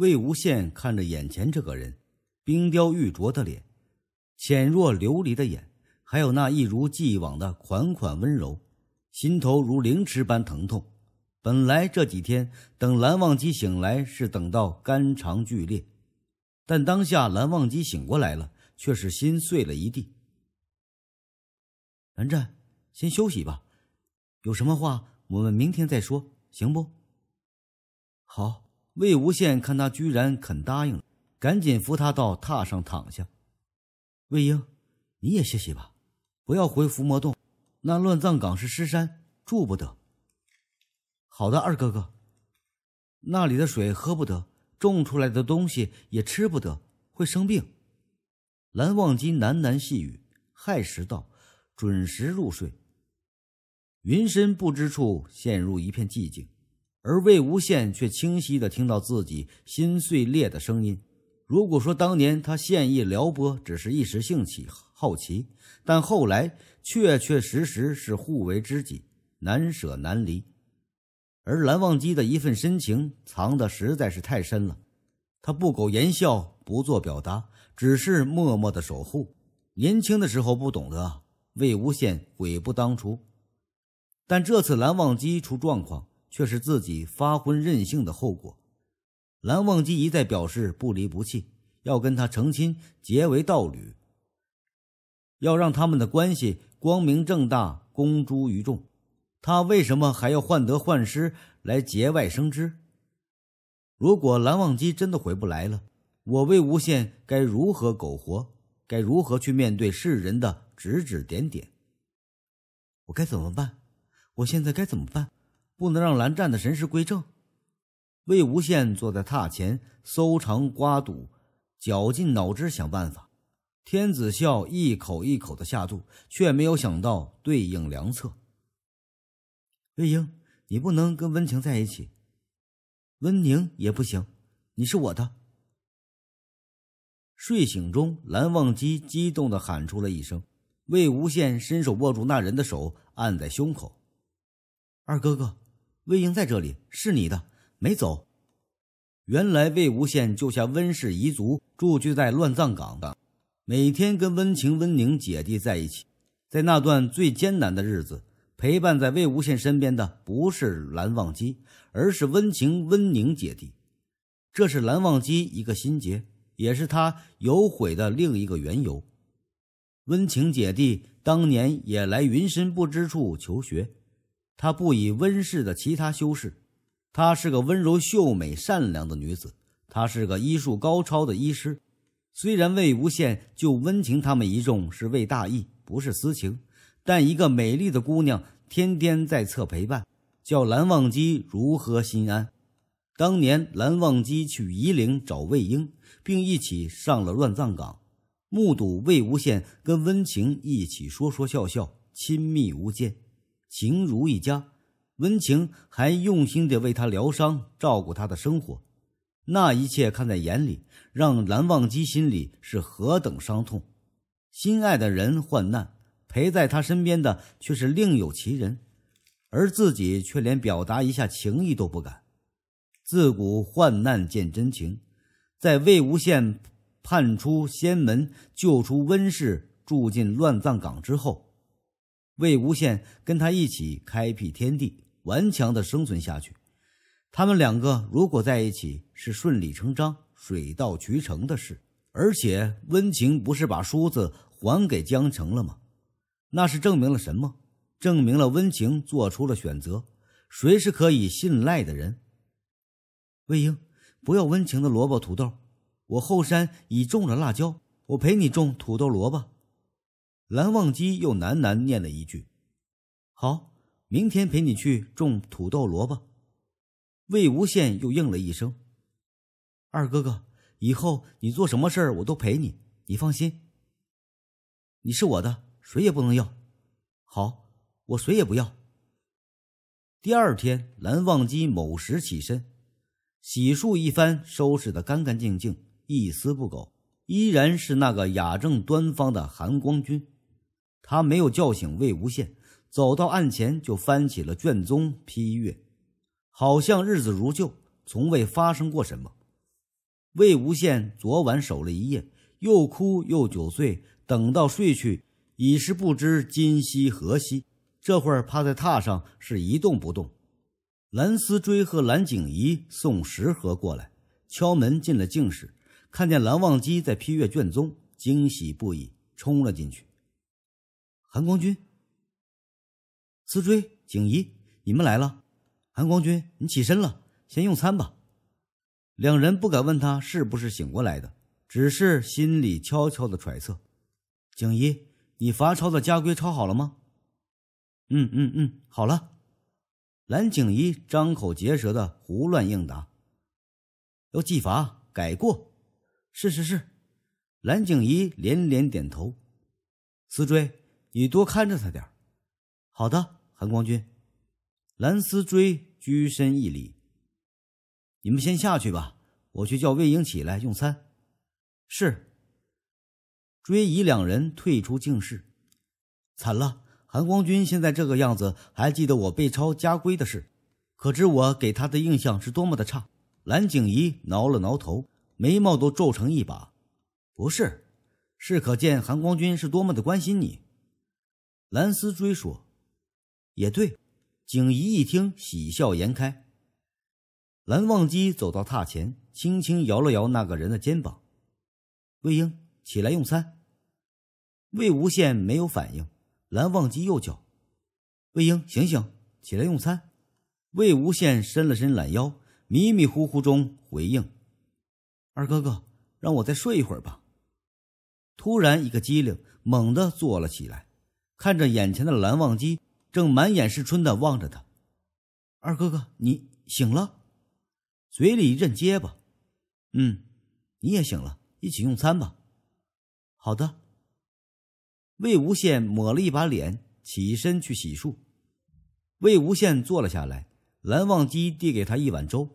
魏无羡看着眼前这个人，冰雕玉琢的脸，浅若琉璃的眼，还有那一如既往的款款温柔，心头如凌迟般疼痛。本来这几天等蓝忘机醒来是等到肝肠俱裂，但当下蓝忘机醒过来了，却是心碎了一地。蓝湛，先休息吧，有什么话我们明天再说，行不？好。魏无羡看他居然肯答应了，赶紧扶他到榻上躺下。魏婴，你也歇息吧，不要回伏魔洞，那乱葬岗是尸山，住不得。好的，二哥哥。那里的水喝不得，种出来的东西也吃不得，会生病。蓝忘机喃喃细语，亥时到，准时入睡。云深不知处陷入一片寂静。而魏无羡却清晰地听到自己心碎裂的声音。如果说当年他献艺撩拨只是一时兴起、好奇，但后来确确实实是互为知己，难舍难离。而蓝忘机的一份深情藏得实在是太深了，他不苟言笑，不做表达，只是默默的守护。年轻的时候不懂得，魏无羡悔不当初。但这次蓝忘机出状况。却是自己发昏任性的后果。蓝忘机一再表示不离不弃，要跟他成亲，结为道侣，要让他们的关系光明正大，公诸于众。他为什么还要患得患失，来节外生枝？如果蓝忘机真的回不来了，我魏无羡该如何苟活？该如何去面对世人的指指点点？我该怎么办？我现在该怎么办？不能让蓝湛的神识归正。魏无羡坐在榻前搜肠刮肚，绞尽脑汁想办法。天子笑一口一口的下肚，却没有想到对应良策。魏婴，你不能跟温情在一起，温宁也不行，你是我的。睡醒中，蓝忘机激动的喊出了一声。魏无羡伸手握住那人的手，按在胸口。二哥哥。魏婴在这里，是你的，没走。原来魏无羡救下温氏遗族，驻居在乱葬岗的，每天跟温情、温宁姐弟在一起。在那段最艰难的日子，陪伴在魏无羡身边的不是蓝忘机，而是温情、温宁姐弟。这是蓝忘机一个心结，也是他有悔的另一个缘由。温情姐弟当年也来云深不知处求学。她不以温氏的其他修饰，她是个温柔秀美、善良的女子。她是个医术高超的医师。虽然魏无羡救温情他们一众是为大义，不是私情，但一个美丽的姑娘天天在侧陪伴，叫蓝忘机如何心安？当年蓝忘机去夷陵找魏婴，并一起上了乱葬岗，目睹魏无羡跟温情一起说说笑笑，亲密无间。情如一家，温情还用心地为他疗伤，照顾他的生活。那一切看在眼里，让蓝忘机心里是何等伤痛！心爱的人患难，陪在他身边的却是另有其人，而自己却连表达一下情意都不敢。自古患难见真情，在魏无羡叛出仙门、救出温氏、住进乱葬岗之后。魏无羡跟他一起开辟天地，顽强的生存下去。他们两个如果在一起，是顺理成章、水到渠成的事。而且温情不是把梳子还给江澄了吗？那是证明了什么？证明了温情做出了选择，谁是可以信赖的人？魏婴，不要温情的萝卜土豆，我后山已种了辣椒，我陪你种土豆萝卜。蓝忘机又喃喃念了一句：“好，明天陪你去种土豆、萝卜。”魏无羡又应了一声：“二哥哥，以后你做什么事儿我都陪你，你放心。你是我的，谁也不能要。好，我谁也不要。”第二天，蓝忘机某时起身，洗漱一番，收拾得干干净净，一丝不苟，依然是那个雅正端方的含光君。他没有叫醒魏无羡，走到案前就翻起了卷宗批阅，好像日子如旧，从未发生过什么。魏无羡昨晚守了一夜，又哭又酒醉，等到睡去已是不知今夕何夕。这会儿趴在榻上是一动不动。蓝思追和蓝景怡送食盒过来，敲门进了静室，看见蓝忘机在批阅卷宗，惊喜不已，冲了进去。韩光君、思追、景怡，你们来了。韩光君，你起身了，先用餐吧。两人不敢问他是不是醒过来的，只是心里悄悄的揣测。景怡，你罚抄的家规抄好了吗？嗯嗯嗯，好了。蓝景怡张口结舌的胡乱应答。要记罚改过，是是是。蓝景怡连连点头。思追。你多看着他点好的，韩光军、蓝思追居身一礼。你们先下去吧，我去叫魏婴起来用餐。是。追姨两人退出静室。惨了，韩光君现在这个样子，还记得我被抄家规的事，可知我给他的印象是多么的差。蓝景仪挠了挠头，眉毛都皱成一把。不是，是可见韩光君是多么的关心你。蓝思追说：“也对。”景怡一听，喜笑颜开。蓝忘机走到榻前，轻轻摇了摇那个人的肩膀：“魏婴，起来用餐。”魏无羡没有反应。蓝忘机又叫：“魏婴，醒醒，起来用餐。”魏无羡伸了伸懒腰，迷迷糊糊中回应：“二哥哥，让我再睡一会儿吧。”突然一个机灵，猛地坐了起来。看着眼前的蓝忘机，正满眼是春的望着他，二哥哥，你醒了，嘴里一阵结巴，嗯，你也醒了，一起用餐吧。好的。魏无羡抹了一把脸，起身去洗漱。魏无羡坐了下来，蓝忘机递给他一碗粥，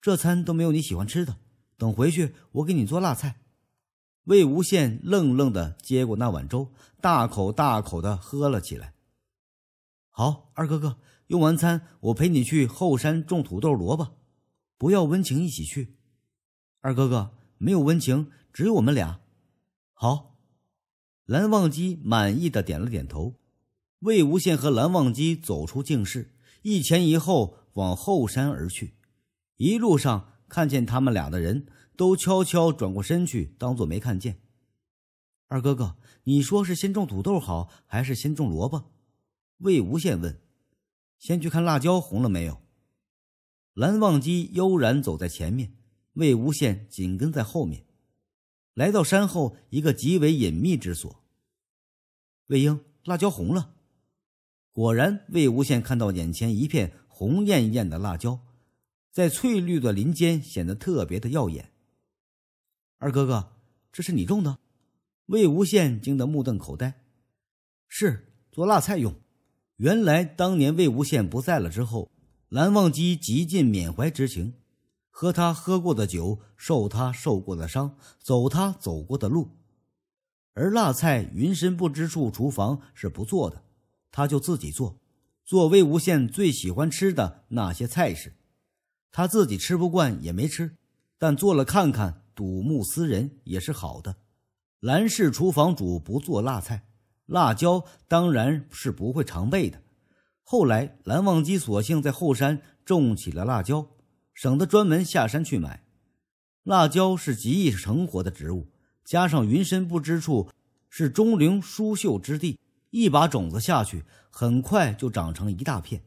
这餐都没有你喜欢吃的，等回去我给你做辣菜。魏无羡愣愣的接过那碗粥，大口大口的喝了起来。好，二哥哥，用完餐我陪你去后山种土豆、萝卜，不要温情一起去。二哥哥没有温情，只有我们俩。好。蓝忘机满意的点了点头。魏无羡和蓝忘机走出静室，一前一后往后山而去。一路上看见他们俩的人。都悄悄转过身去，当作没看见。二哥哥，你说是先种土豆好，还是先种萝卜？魏无羡问。先去看辣椒红了没有？蓝忘机悠然走在前面，魏无羡紧跟在后面。来到山后一个极为隐秘之所。魏婴，辣椒红了。果然，魏无羡看到眼前一片红艳艳的辣椒，在翠绿的林间显得特别的耀眼。二哥哥，这是你种的？魏无羡惊得目瞪口呆。是做辣菜用。原来当年魏无羡不在了之后，蓝忘机极尽缅怀之情，喝他喝过的酒，受他受过的伤，走他走过的路。而辣菜云深不知处厨房是不做的，他就自己做，做魏无羡最喜欢吃的那些菜式。他自己吃不惯也没吃，但做了看看。睹物思人也是好的。兰氏厨房主不做辣菜，辣椒当然是不会常备的。后来蓝忘机索性在后山种起了辣椒，省得专门下山去买。辣椒是极易成活的植物，加上云深不知处是钟灵毓秀之地，一把种子下去，很快就长成一大片。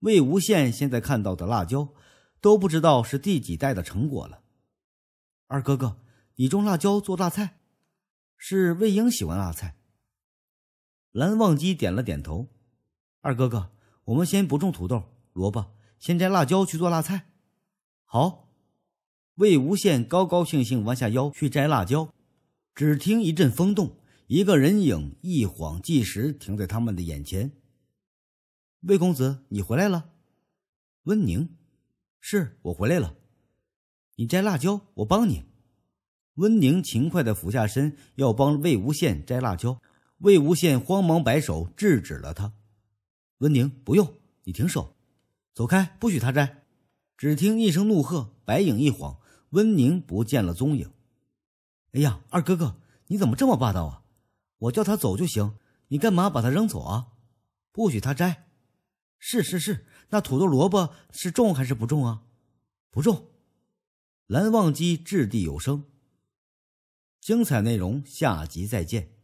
魏无羡现在看到的辣椒，都不知道是第几代的成果了。二哥哥，你种辣椒做辣菜，是魏婴喜欢辣菜。蓝忘机点了点头。二哥哥，我们先不种土豆、萝卜，先摘辣椒去做辣菜。好。魏无羡高高兴兴弯下腰去摘辣椒，只听一阵风动，一个人影一晃即时停在他们的眼前。魏公子，你回来了。温宁，是我回来了。你摘辣椒，我帮你。温宁勤快地俯下身，要帮魏无羡摘辣椒。魏无羡慌忙摆手制止了他：“温宁，不用，你停手，走开，不许他摘。”只听一声怒喝，白影一晃，温宁不见了踪影。哎呀，二哥哥，你怎么这么霸道啊？我叫他走就行，你干嘛把他扔走啊？不许他摘。是是是，那土豆萝卜是种还是不种啊？不种。蓝忘机掷地有声。精彩内容，下集再见。